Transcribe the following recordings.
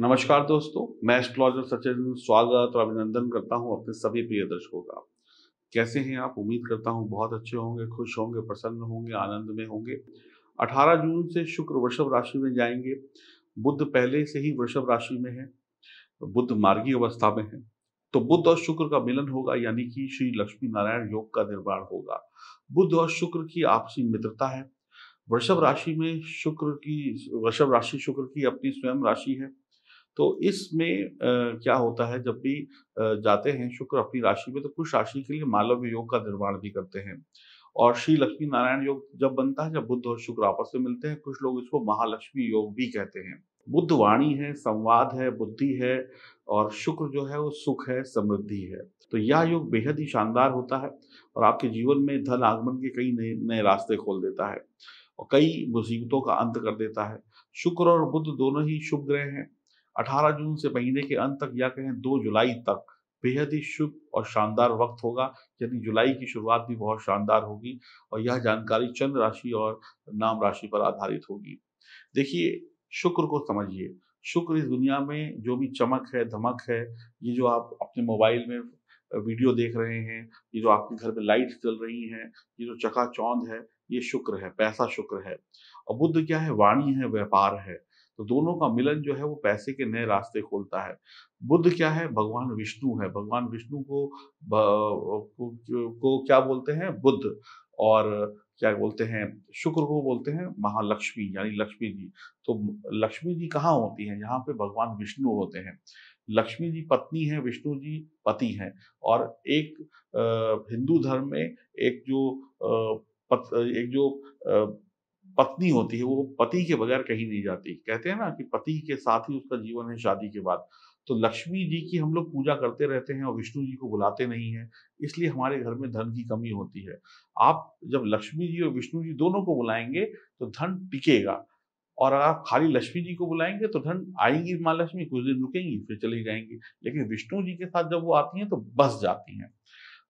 नमस्कार दोस्तों मैं एस्ट्रोलॉजर सचिन स्वागत और अभिनंदन करता हूं अपने सभी प्रिय दर्शकों का कैसे हैं आप उम्मीद करता हूं बहुत अच्छे होंगे खुश होंगे प्रसन्न होंगे आनंद में होंगे 18 जून से शुक्र वृषभ राशि में जाएंगे बुद्ध पहले से ही वृषभ राशि में है बुद्ध मार्गी अवस्था में है तो बुद्ध और शुक्र का मिलन होगा यानी कि श्री लक्ष्मी नारायण योग का निर्माण होगा बुद्ध और शुक्र की आपसी मित्रता है वृषभ राशि में शुक्र की वृषभ राशि शुक्र की अपनी स्वयं राशि है तो इसमें क्या होता है जब भी जाते हैं शुक्र अपनी राशि में तो कुछ राशि के लिए मालव योग का निर्माण भी करते हैं और श्री लक्ष्मी नारायण योग जब बनता है जब बुद्ध और शुक्र आपस में मिलते हैं कुछ लोग इसको महालक्ष्मी योग भी कहते हैं बुद्ध वाणी है संवाद है बुद्धि है और शुक्र जो है वो सुख है समृद्धि है तो यह योग बेहद ही शानदार होता है और आपके जीवन में धन आगमन के कई नए नए रास्ते खोल देता है और कई मुसीबतों का अंत कर देता है शुक्र और बुद्ध दोनों ही शुभ ग्रह हैं 18 जून से महीने के अंत तक या कहें 2 जुलाई तक बेहद ही शुभ और शानदार वक्त होगा यानी जुलाई की शुरुआत भी बहुत शानदार होगी और यह जानकारी चंद्र राशि और नाम राशि पर आधारित होगी देखिए शुक्र को समझिए शुक्र इस दुनिया में जो भी चमक है धमक है ये जो आप अपने मोबाइल में वीडियो देख रहे हैं ये जो आपके घर में लाइट जल रही हैं ये जो चौंध है ये शुक्र है पैसा शुक्र है और बुद्ध क्या है वाणी है व्यापार है तो दोनों का मिलन जो है वो पैसे के नए रास्ते खोलता है बुद्ध क्या है भगवान विष्णु है भगवान विष्णु को को, को क्या बोलते हैं बुद्ध और क्या बोलते हैं शुक्र को बोलते हैं महालक्ष्मी यानी लक्ष्मी जी तो लक्ष्मी जी कहाँ होती हैं यहाँ पे भगवान विष्णु होते हैं लक्ष्मी जी पत्नी है विष्णु जी पति हैं और एक हिंदू धर्म में एक जो एक जो पत्नी होती है वो पति के बगैर कहीं नहीं जाती कहते हैं ना कि पति के साथ ही उसका जीवन है शादी के बाद तो लक्ष्मी जी की हम लोग पूजा करते रहते हैं और विष्णु जी को बुलाते नहीं हैं इसलिए हमारे घर में धन की कमी होती है आप जब लक्ष्मी जी और विष्णु जी दोनों को बुलाएंगे तो धन टिकेगा और अगर आप खाली लक्ष्मी जी को बुलाएंगे तो धन आएंगी माँ लक्ष्मी कुछ दिन रुकेंगी फिर चली जाएंगी लेकिन विष्णु जी के साथ जब वो आती हैं तो बस जाती हैं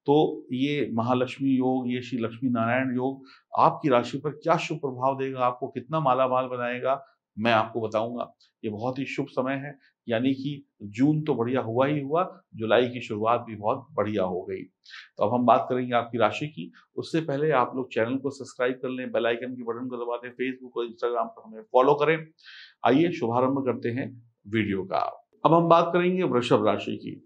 तो ये महालक्ष्मी योग ये श्री लक्ष्मी नारायण योग आपकी राशि पर क्या शुभ प्रभाव देगा आपको कितना माला माल बनाएगा मैं आपको बताऊंगा ये बहुत ही शुभ समय है यानी कि जून तो बढ़िया हुआ ही हुआ जुलाई की शुरुआत भी बहुत बढ़िया हो गई तो अब हम बात करेंगे आपकी राशि की उससे पहले आप लोग चैनल को सब्सक्राइब कर लें बेलाइकन आइकन के बटन को दबा दें फेसबुक और इंस्टाग्राम पर हमें फॉलो करें आइए शुभारंभ करते हैं वीडियो का अब हम बात करेंगे वृषभ राशि की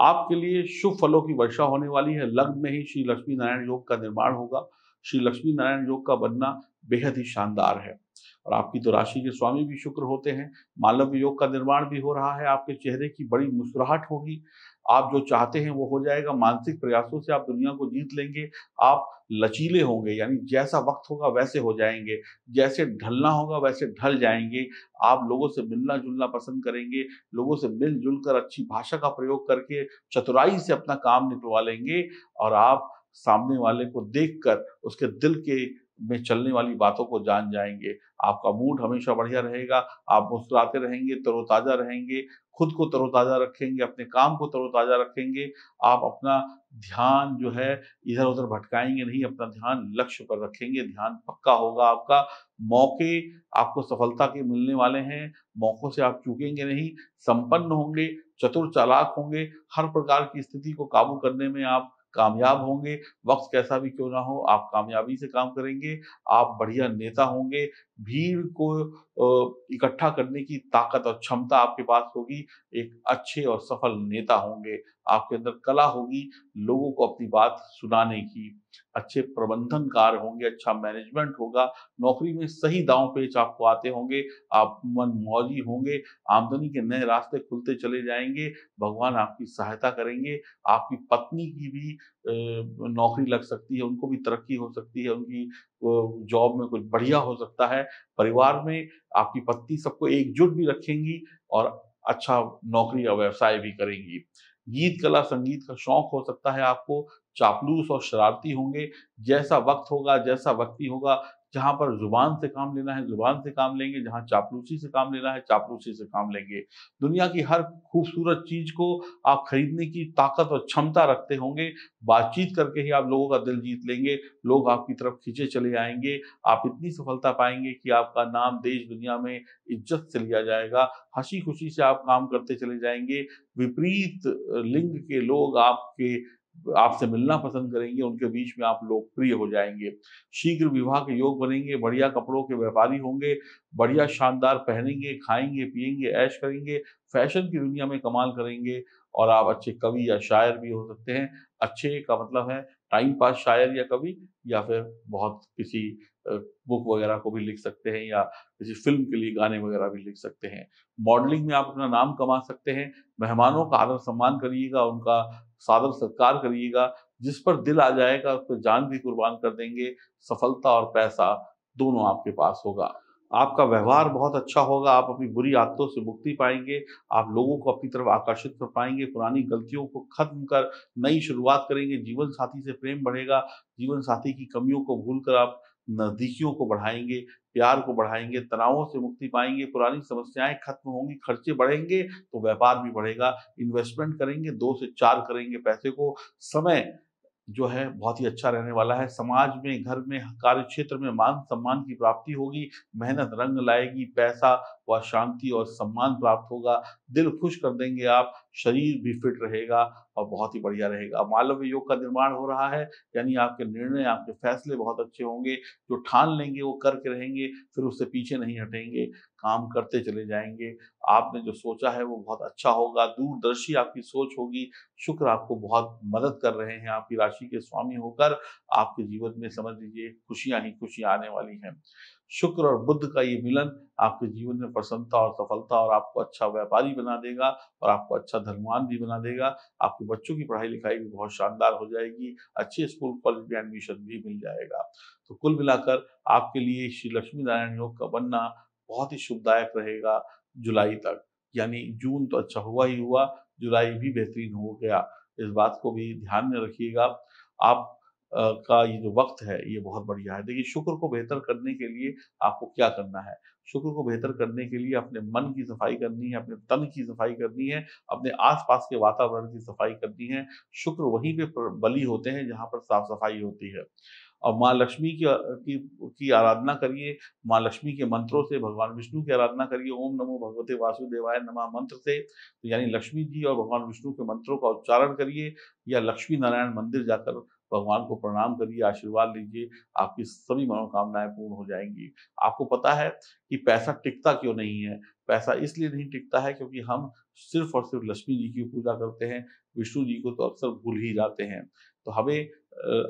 आपके लिए शुभ फलों की वर्षा होने वाली है लग्न में ही श्री लक्ष्मी नारायण योग का निर्माण होगा श्री लक्ष्मी नारायण योग का बनना बेहद ही शानदार है और आपकी तो राशि के स्वामी भी शुक्र होते हैं मालव योग का निर्माण भी हो रहा है आपके चेहरे की बड़ी मुस्कुराहट होगी आप जो चाहते हैं वो हो जाएगा मानसिक प्रयासों से आप दुनिया को जीत लेंगे आप लचीले होंगे यानी जैसा वक्त होगा वैसे हो जाएंगे जैसे ढलना होगा वैसे ढल जाएंगे आप लोगों से मिलना जुलना पसंद करेंगे लोगों से मिलजुल कर अच्छी भाषा का प्रयोग करके चतुराई से अपना काम निकलवा लेंगे और आप सामने वाले को देखकर उसके दिल के में चलने वाली बातों को जान जाएंगे आपका मूड हमेशा बढ़िया रहेगा आप मुस्कुराते रहेंगे तरोताज़ा रहेंगे खुद को तरोताज़ा रखेंगे अपने काम को तरोताज़ा रखेंगे आप अपना ध्यान जो है इधर उधर भटकाएंगे नहीं अपना ध्यान लक्ष्य पर रखेंगे ध्यान पक्का होगा आपका मौके आपको सफलता के मिलने वाले हैं मौक़ों से आप चूकेंगे नहीं संपन्न होंगे चतुर चालाक होंगे हर प्रकार की स्थिति को काबू करने में आप कामयाब होंगे वक्त कैसा भी क्यों ना हो आप कामयाबी से काम करेंगे आप बढ़िया नेता होंगे भीड़ को इकट्ठा करने की ताकत और क्षमता आपके पास होगी एक अच्छे और सफल नेता होंगे आपके अंदर कला होगी लोगों को अपनी बात सुनाने की अच्छे प्रबंधनकार होंगे अच्छा मैनेजमेंट होगा नौकरी में सही दाव पेच आपको आते होंगे आप मन मौजी होंगे आमदनी के नए रास्ते खुलते चले जाएंगे भगवान आपकी सहायता करेंगे आपकी पत्नी की भी नौकरी लग सकती है उनको भी तरक्की हो सकती है उनकी जॉब में कुछ बढ़िया हो सकता है परिवार में आपकी पत्नी सबको एकजुट भी रखेंगी और अच्छा नौकरी या व्यवसाय भी करेंगी गीत कला संगीत का शौक हो सकता है आपको चापलूस और शरारती होंगे जैसा वक्त होगा जैसा व्यक्ति होगा जहां पर जुबान से काम लेना है जुबान से काम लेंगे जहां चापलूसी से काम लेना है चापलूसी से काम लेंगे दुनिया की हर खूबसूरत चीज को आप खरीदने की ताकत और क्षमता रखते होंगे बातचीत करके ही आप लोगों का दिल जीत लेंगे लोग आपकी तरफ खींचे चले आएंगे आप इतनी सफलता पाएंगे कि आपका नाम देश दुनिया में इज्जत से लिया जाएगा हंसी खुशी से आप काम करते चले जाएंगे विपरीत लिंग के लोग आपके आपसे मिलना पसंद करेंगे उनके बीच में आप लोकप्रिय हो जाएंगे शीघ्र विवाह के योग बनेंगे बढ़िया कपड़ों के व्यापारी होंगे बढ़िया शानदार पहनेंगे खाएंगे पिएंगे ऐश करेंगे फैशन की दुनिया में कमाल करेंगे और आप अच्छे कवि या शायर भी हो सकते हैं अच्छे का मतलब है टाइम पास शायर या कवि या फिर बहुत किसी बुक वगैरह को भी लिख सकते हैं या किसी फिल्म के लिए गाने वगैरह भी लिख सकते हैं मॉडलिंग में आप अपना नाम कमा सकते हैं मेहमानों का आदर सम्मान करिएगा उनका सादर सत्कार करिएगा जिस पर दिल आ जाएगा उस पर जान भी कुर्बान कर देंगे सफलता और पैसा दोनों आपके पास होगा आपका व्यवहार बहुत अच्छा होगा आप अपनी बुरी आदतों से मुक्ति पाएंगे आप लोगों को अपनी तरफ आकर्षित कर पाएंगे पुरानी गलतियों को खत्म कर नई शुरुआत करेंगे जीवन साथी से प्रेम बढ़ेगा जीवन साथी की कमियों को भूल कर आप नज़दीकियों को बढ़ाएंगे प्यार को बढ़ाएंगे तनावों से मुक्ति पाएंगे पुरानी समस्याएं खत्म होंगी खर्चे बढ़ेंगे तो व्यापार भी बढ़ेगा इन्वेस्टमेंट करेंगे दो से चार करेंगे पैसे को समय जो है बहुत ही अच्छा रहने वाला है समाज में घर में कार्य क्षेत्र में मान सम्मान की प्राप्ति होगी मेहनत रंग लाएगी पैसा वह शांति और सम्मान प्राप्त होगा दिल खुश कर देंगे आप शरीर भी फिट रहेगा और बहुत ही बढ़िया रहेगा मालव्य योग का निर्माण हो रहा है यानी आपके निर्णय आपके फैसले बहुत अच्छे होंगे जो ठान लेंगे वो करके रहेंगे फिर उससे पीछे नहीं हटेंगे काम करते चले जाएंगे आपने जो सोचा है वो बहुत अच्छा होगा दूरदर्शी आपकी सोच होगी शुक्र आपको बहुत मदद कर रहे हैं आपकी राशि के स्वामी होकर आपके जीवन में समझ लीजिए खुशियां ही खुशियां आने वाली हैं शुक्र और बुद्ध का ये मिलन आपके जीवन में प्रसन्नता और सफलता और आपको अच्छा व्यापारी बना देगा और आपको अच्छा धर्मवान भी बना देगा आपके बच्चों की पढ़ाई लिखाई भी बहुत शानदार हो जाएगी अच्छे स्कूल कॉलेज में एडमिशन भी मिल जाएगा तो कुल मिलाकर आपके लिए श्री लक्ष्मी नारायण योग का बनना बहुत ही शुभदायक रहेगा जुलाई तक यानी जून तो अच्छा हुआ ही हुआ जुलाई भी बेहतरीन हो गया इस बात को भी ध्यान में रखिएगा आप का ये जो वक्त है ये बहुत बढ़िया है देखिए शुक्र को बेहतर करने के लिए आपको क्या करना है शुक्र को बेहतर करने के लिए अपने मन की सफाई करनी है अपने तन की सफाई करनी है अपने आसपास के वातावरण की सफाई करनी है शुक्र वहीं पे बली होते हैं जहाँ पर साफ सफाई होती है और माँ लक्ष्मी की की, की आराधना करिए माँ लक्ष्मी के मंत्रों से भगवान विष्णु की आराधना करिए ओम नमो भगवते वासुदेवाय नमा मंत्र से तो यानी लक्ष्मी जी और भगवान विष्णु के मंत्रों का उच्चारण करिए या लक्ष्मी नारायण मंदिर जाकर भगवान को प्रणाम करिए आशीर्वाद लीजिए आपकी सभी मनोकामनाएं पूर्ण हो जाएंगी आपको पता है कि पैसा टिकता क्यों नहीं है पैसा इसलिए नहीं टिकता है क्योंकि हम सिर्फ और सिर्फ लक्ष्मी जी की पूजा करते हैं विष्णु जी को तो अक्सर भूल ही जाते हैं तो हमें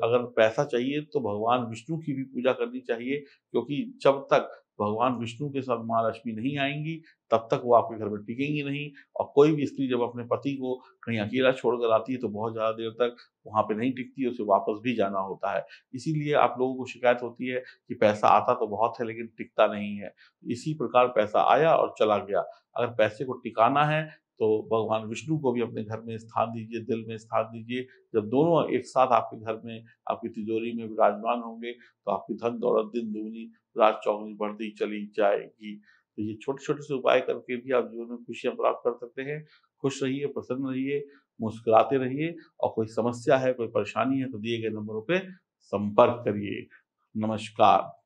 अगर पैसा चाहिए तो भगवान विष्णु की भी पूजा करनी चाहिए क्योंकि जब तक भगवान विष्णु के साथ माँ लक्ष्मी नहीं आएंगी तब तक वो आपके घर में टिकेंगी नहीं और कोई भी स्त्री जब अपने पति को कहीं अकेला छोड़कर आती है तो बहुत ज़्यादा देर तक वहाँ पे नहीं टिकती उसे वापस भी जाना होता है इसीलिए आप लोगों को शिकायत होती है कि पैसा आता तो बहुत है लेकिन टिकता नहीं है इसी प्रकार पैसा आया और चला गया अगर पैसे को टिकाना है तो भगवान विष्णु को भी अपने घर में स्थान दीजिए दिल में स्थान दीजिए जब दोनों एक साथ आपके घर में आपकी तिजोरी में विराजमान होंगे तो आपकी धन दौलत दिन दूनी रात चौगनी बढ़ती चली जाएगी तो ये छोटे छोटे से उपाय करके भी आप जीवन में खुशियां प्राप्त कर सकते हैं खुश रहिए प्रसन्न रहिए मुस्कुराते रहिए और कोई समस्या है कोई परेशानी है तो दिए गए नंबरों पर संपर्क करिए नमस्कार